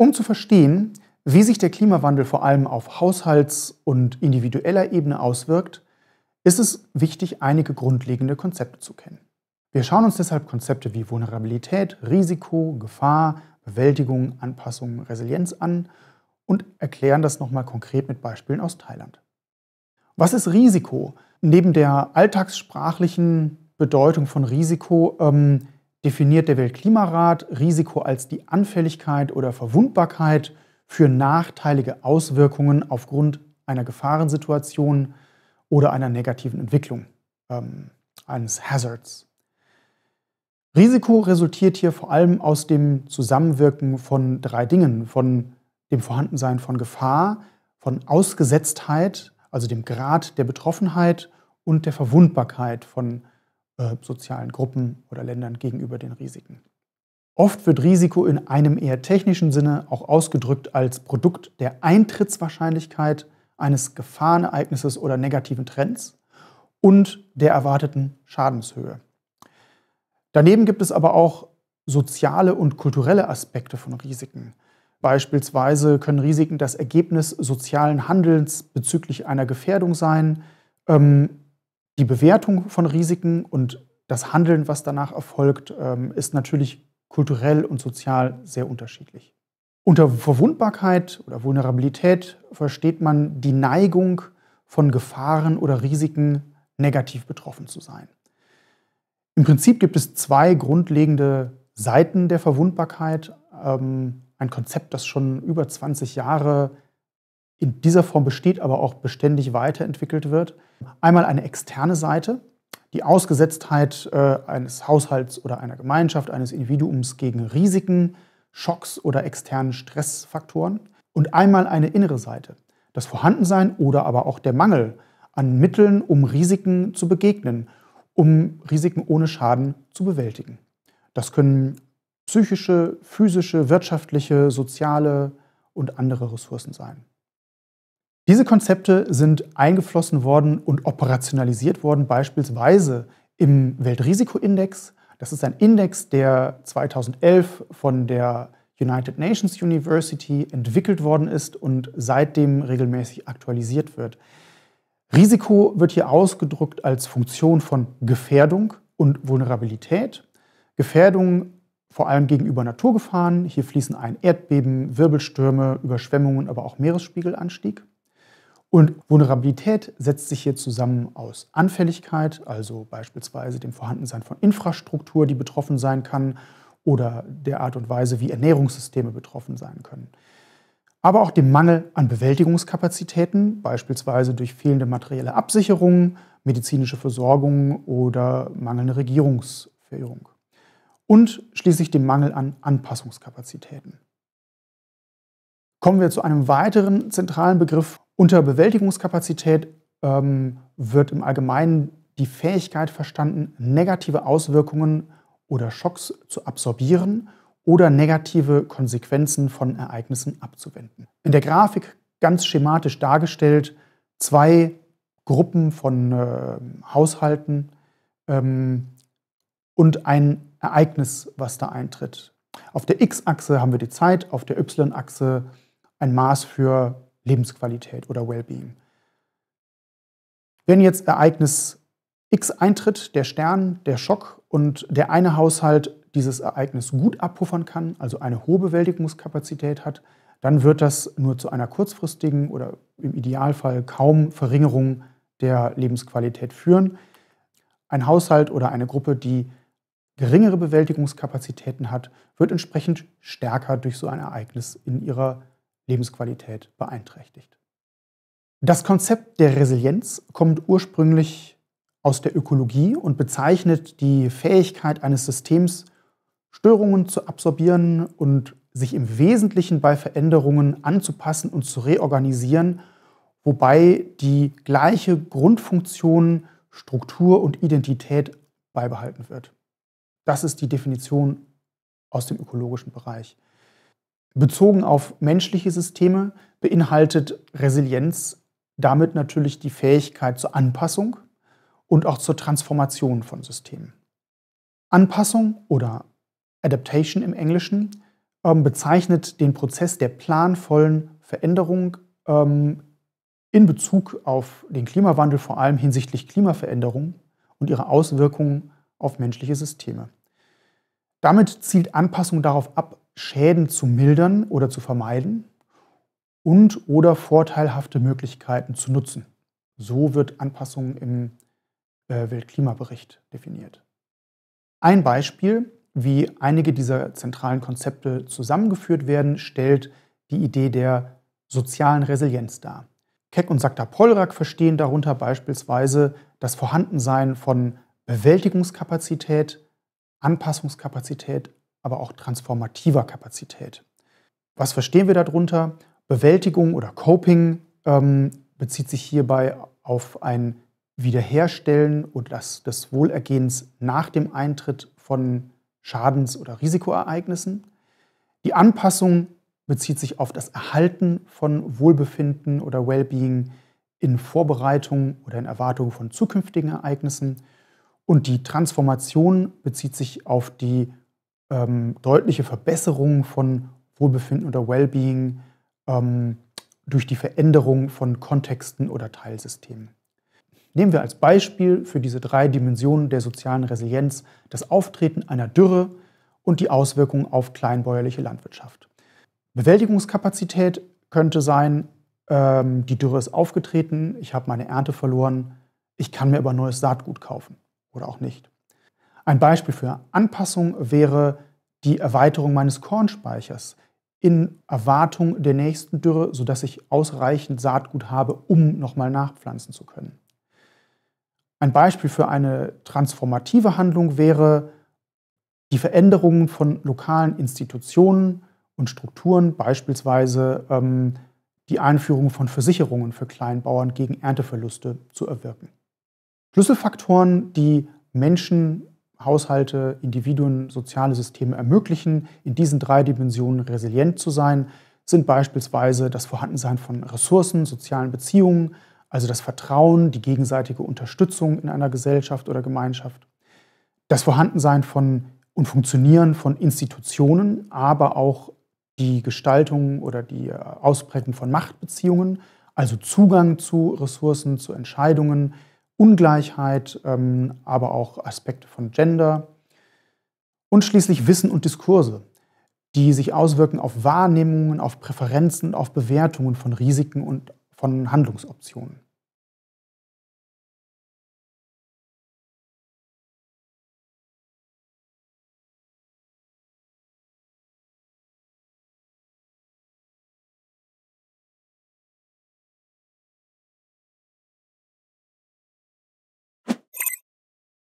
Um zu verstehen, wie sich der Klimawandel vor allem auf Haushalts- und individueller Ebene auswirkt, ist es wichtig, einige grundlegende Konzepte zu kennen. Wir schauen uns deshalb Konzepte wie Vulnerabilität, Risiko, Gefahr, Bewältigung, Anpassung, Resilienz an und erklären das nochmal konkret mit Beispielen aus Thailand. Was ist Risiko? Neben der alltagssprachlichen Bedeutung von Risiko ähm, definiert der Weltklimarat Risiko als die Anfälligkeit oder Verwundbarkeit für nachteilige Auswirkungen aufgrund einer Gefahrensituation oder einer negativen Entwicklung, ähm, eines Hazards. Risiko resultiert hier vor allem aus dem Zusammenwirken von drei Dingen, von dem Vorhandensein von Gefahr, von Ausgesetztheit, also dem Grad der Betroffenheit und der Verwundbarkeit von Gefahr äh, sozialen Gruppen oder Ländern gegenüber den Risiken. Oft wird Risiko in einem eher technischen Sinne auch ausgedrückt als Produkt der Eintrittswahrscheinlichkeit eines Gefahrenereignisses oder negativen Trends und der erwarteten Schadenshöhe. Daneben gibt es aber auch soziale und kulturelle Aspekte von Risiken. Beispielsweise können Risiken das Ergebnis sozialen Handelns bezüglich einer Gefährdung sein, ähm, die Bewertung von Risiken und das Handeln, was danach erfolgt, ähm, ist natürlich kulturell und sozial sehr unterschiedlich. Unter Verwundbarkeit oder Vulnerabilität versteht man die Neigung, von Gefahren oder Risiken negativ betroffen zu sein. Im Prinzip gibt es zwei grundlegende Seiten der Verwundbarkeit. Ähm, ein Konzept, das schon über 20 Jahre in dieser Form besteht, aber auch beständig weiterentwickelt wird. Einmal eine externe Seite, die Ausgesetztheit äh, eines Haushalts oder einer Gemeinschaft, eines Individuums gegen Risiken, Schocks oder externen Stressfaktoren. Und einmal eine innere Seite, das Vorhandensein oder aber auch der Mangel an Mitteln, um Risiken zu begegnen, um Risiken ohne Schaden zu bewältigen. Das können psychische, physische, wirtschaftliche, soziale und andere Ressourcen sein. Diese Konzepte sind eingeflossen worden und operationalisiert worden, beispielsweise im Weltrisikoindex. Das ist ein Index, der 2011 von der United Nations University entwickelt worden ist und seitdem regelmäßig aktualisiert wird. Risiko wird hier ausgedrückt als Funktion von Gefährdung und Vulnerabilität. Gefährdung vor allem gegenüber Naturgefahren. Hier fließen ein Erdbeben, Wirbelstürme, Überschwemmungen, aber auch Meeresspiegelanstieg. Und Vulnerabilität setzt sich hier zusammen aus Anfälligkeit, also beispielsweise dem Vorhandensein von Infrastruktur, die betroffen sein kann, oder der Art und Weise, wie Ernährungssysteme betroffen sein können. Aber auch dem Mangel an Bewältigungskapazitäten, beispielsweise durch fehlende materielle Absicherungen, medizinische Versorgung oder mangelnde Regierungsführung. Und schließlich dem Mangel an Anpassungskapazitäten. Kommen wir zu einem weiteren zentralen Begriff unter Bewältigungskapazität ähm, wird im Allgemeinen die Fähigkeit verstanden, negative Auswirkungen oder Schocks zu absorbieren oder negative Konsequenzen von Ereignissen abzuwenden. In der Grafik ganz schematisch dargestellt zwei Gruppen von äh, Haushalten ähm, und ein Ereignis, was da eintritt. Auf der X-Achse haben wir die Zeit, auf der Y-Achse ein Maß für Lebensqualität oder Wellbeing. Wenn jetzt Ereignis X eintritt, der Stern, der Schock und der eine Haushalt dieses Ereignis gut abpuffern kann, also eine hohe Bewältigungskapazität hat, dann wird das nur zu einer kurzfristigen oder im Idealfall kaum Verringerung der Lebensqualität führen. Ein Haushalt oder eine Gruppe, die geringere Bewältigungskapazitäten hat, wird entsprechend stärker durch so ein Ereignis in ihrer Lebensqualität beeinträchtigt. Das Konzept der Resilienz kommt ursprünglich aus der Ökologie und bezeichnet die Fähigkeit eines Systems, Störungen zu absorbieren und sich im Wesentlichen bei Veränderungen anzupassen und zu reorganisieren, wobei die gleiche Grundfunktion Struktur und Identität beibehalten wird. Das ist die Definition aus dem ökologischen Bereich. Bezogen auf menschliche Systeme beinhaltet Resilienz damit natürlich die Fähigkeit zur Anpassung und auch zur Transformation von Systemen. Anpassung oder Adaptation im Englischen ähm, bezeichnet den Prozess der planvollen Veränderung ähm, in Bezug auf den Klimawandel, vor allem hinsichtlich Klimaveränderung und ihrer Auswirkungen auf menschliche Systeme. Damit zielt Anpassung darauf ab, Schäden zu mildern oder zu vermeiden und oder vorteilhafte Möglichkeiten zu nutzen. So wird Anpassung im äh, Weltklimabericht definiert. Ein Beispiel, wie einige dieser zentralen Konzepte zusammengeführt werden, stellt die Idee der sozialen Resilienz dar. Keck und Sakta-Polrak verstehen darunter beispielsweise das Vorhandensein von Bewältigungskapazität, Anpassungskapazität, aber auch transformativer Kapazität. Was verstehen wir darunter? Bewältigung oder Coping ähm, bezieht sich hierbei auf ein Wiederherstellen oder das, des Wohlergehens nach dem Eintritt von Schadens- oder Risikoereignissen. Die Anpassung bezieht sich auf das Erhalten von Wohlbefinden oder Wellbeing in Vorbereitung oder in Erwartung von zukünftigen Ereignissen. Und die Transformation bezieht sich auf die ähm, deutliche Verbesserung von Wohlbefinden oder Wellbeing ähm, durch die Veränderung von Kontexten oder Teilsystemen. Nehmen wir als Beispiel für diese drei Dimensionen der sozialen Resilienz das Auftreten einer Dürre und die Auswirkungen auf kleinbäuerliche Landwirtschaft. Bewältigungskapazität könnte sein, ähm, die Dürre ist aufgetreten, ich habe meine Ernte verloren, ich kann mir aber neues Saatgut kaufen oder auch nicht. Ein Beispiel für Anpassung wäre die Erweiterung meines Kornspeichers in Erwartung der nächsten Dürre, sodass ich ausreichend Saatgut habe, um nochmal nachpflanzen zu können. Ein Beispiel für eine transformative Handlung wäre die Veränderung von lokalen Institutionen und Strukturen, beispielsweise ähm, die Einführung von Versicherungen für Kleinbauern gegen Ernteverluste zu erwirken. Schlüsselfaktoren, die Menschen, Haushalte, Individuen, soziale Systeme ermöglichen, in diesen drei Dimensionen resilient zu sein, sind beispielsweise das Vorhandensein von Ressourcen, sozialen Beziehungen, also das Vertrauen, die gegenseitige Unterstützung in einer Gesellschaft oder Gemeinschaft, das Vorhandensein von und Funktionieren von Institutionen, aber auch die Gestaltung oder die äh, Ausbreitung von Machtbeziehungen, also Zugang zu Ressourcen, zu Entscheidungen, Ungleichheit, ähm, aber auch Aspekte von Gender. Und schließlich Wissen und Diskurse, die sich auswirken auf Wahrnehmungen, auf Präferenzen, auf Bewertungen von Risiken und von Handlungsoptionen.